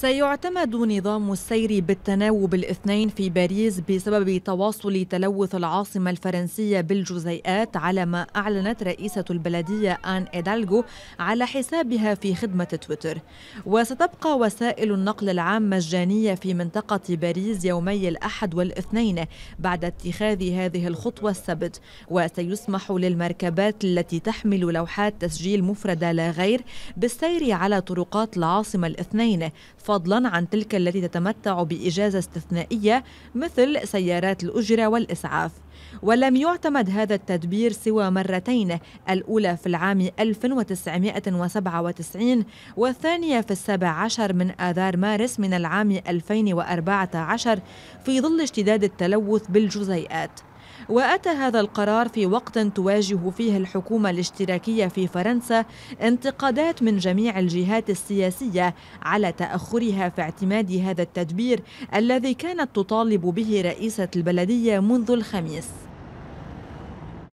سيعتمد نظام السير بالتناوب الاثنين في باريس بسبب تواصل تلوث العاصمة الفرنسية بالجزيئات على ما أعلنت رئيسة البلدية آن إيدالغو على حسابها في خدمة تويتر وستبقى وسائل النقل العام مجانية في منطقة باريس يومي الأحد والاثنين بعد اتخاذ هذه الخطوة السبت وسيسمح للمركبات التي تحمل لوحات تسجيل مفردة لا غير بالسير على طرقات العاصمة الاثنين فضلا عن تلك التي تتمتع بإجازة استثنائية مثل سيارات الأجرة والإسعاف ولم يعتمد هذا التدبير سوى مرتين الأولى في العام 1997 والثانية في السابع عشر من آذار مارس من العام 2014 في ظل اشتداد التلوث بالجزيئات وأتى هذا القرار في وقت تواجه فيه الحكومة الاشتراكية في فرنسا انتقادات من جميع الجهات السياسية على تأخرها في اعتماد هذا التدبير الذي كانت تطالب به رئيسة البلدية منذ الخميس